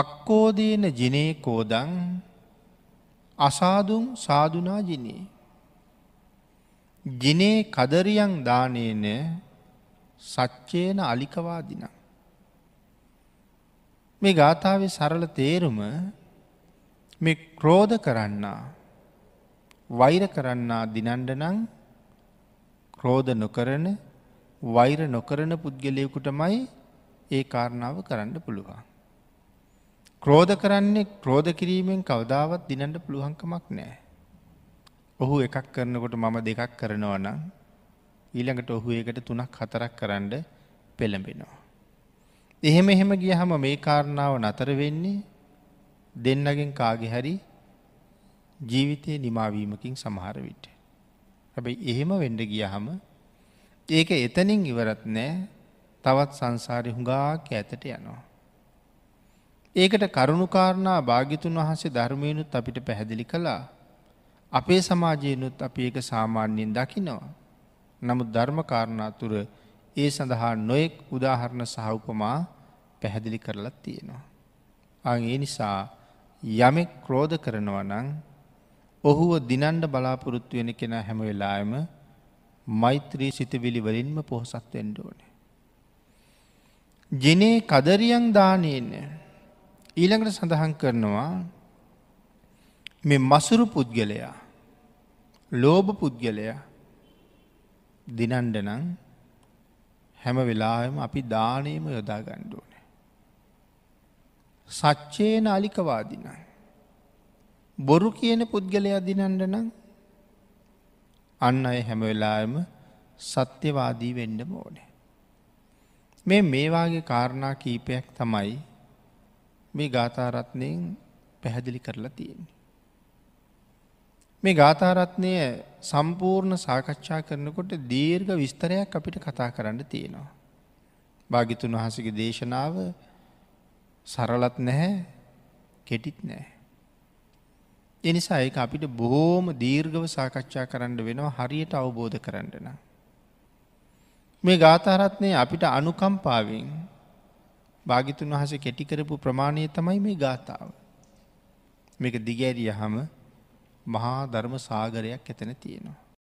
අක්කෝදේන ජිනේ කෝදං අසාදුන් සාධනා ජිනේ. ජිනේ කදරියන් දානේන සච්චේන අලිකවාදින. මේ ගාථාව සරල තේරුම මේ ක්‍රෝධ කරන්නා වෛර කරන්නා දිනන්ඩනං ක්‍රෝධ නොකරන වෛර නොකරන පුද්ගලයකුටමයි ඒ කාරණාව කරන්න පුළුවන්. ක්‍රෝධ කරන්නේ ක්‍රෝධ කිරීමෙන් කවදාවත් දිනට පුළුවන්කමක් නෑ. ඔහු එකක් කරනකොට මම දෙකක් කරනවා නම් ඊළඟට ඔහු ඒකට තුනක් හතරක් කරන්න පෙළඹෙනවා. එහෙම එහෙම ගිය හම මේ කාරණාව නතර වෙන්නේ දෙන්නගෙන් කාගෙ හරි ජීවිතය නිමාවීමකින් සමහර විට. හැබැයි එහෙම වෙන්ඩ ගිය හම ඒක එතනින් ඉවරත් නෑ තවත් සංසාරය හුඟාක ඇතට යනවා. ඒකට කරුණුකාරණා භාගිතුන් වහන්සේ ධර්මයනුත් අපිට පැහැදිලි කළා. අපේ සමාජයනුත් අපි ඒක සාමාන්‍යයෙන් දකිනවා. නමුත් ධර්මකාරණාතුර ඒ සඳහා නොයෙක් උදාහරණ සහවපමා පැහැදිලි කරලත් තියෙනවා. අං ඒ නිසා යමෙක් ක්‍රෝධ කරනවා නං ඔහුව දිනන්ඩ බලාපොරොත්තු වෙන කෙන හැම වෙලායම මෛත්‍රී සිතවිලි වලින්ම පොහොසත් වෙන්ඩෝන. ජිනේ කදරියන් දානයන්නේ ඊළඟට සඳහන් කරනවා මේ මසුරු පුද්ගලයා ලෝභ පුද්ගලයා දිනන්ඩනං හැම වෙලාම අපි දානයම යොදා ගණ්ඩුවන. සච්චේන අලිකවාදිනයි. බොරු කියන පුද්ගලයා දිනන්ඩනම් අන්න අය හැම වෙලාම සත්‍යවාදී වෙන්ඩම ඕනේ. මේ මේවාගේ කාරණා කීපයක් තමයි මේ ගාථාරත්නයෙන් පැහැදිලි කරලා තියෙන්නේ. මේ ගාථාරත්නය සම්පූර්ණ සාකච්ඡා කරනකොට දීර්ග විස්තරයක් අපිට කතා කරන්න තියෙනවා. භාගිතුන් වහසගේ දේශනාව සරලත් නැහැ කෙටිත් නෑ. එනිසා ඒ අපිට බොහෝම දීර්ගව සාකච්ඡා කරන්න වෙනවා හරියට අවබෝධ කරන්නන. මේ ගාථාරත්නය අපිට අනුකම්පාවෙන් භාගිතුන් වහස කෙටිකරපු ප්‍රමාණය තමයි මේ ගාථාව. මේක දිගැරිය හම මහා ධර්ම සාගරයක් එතන තියෙනවා.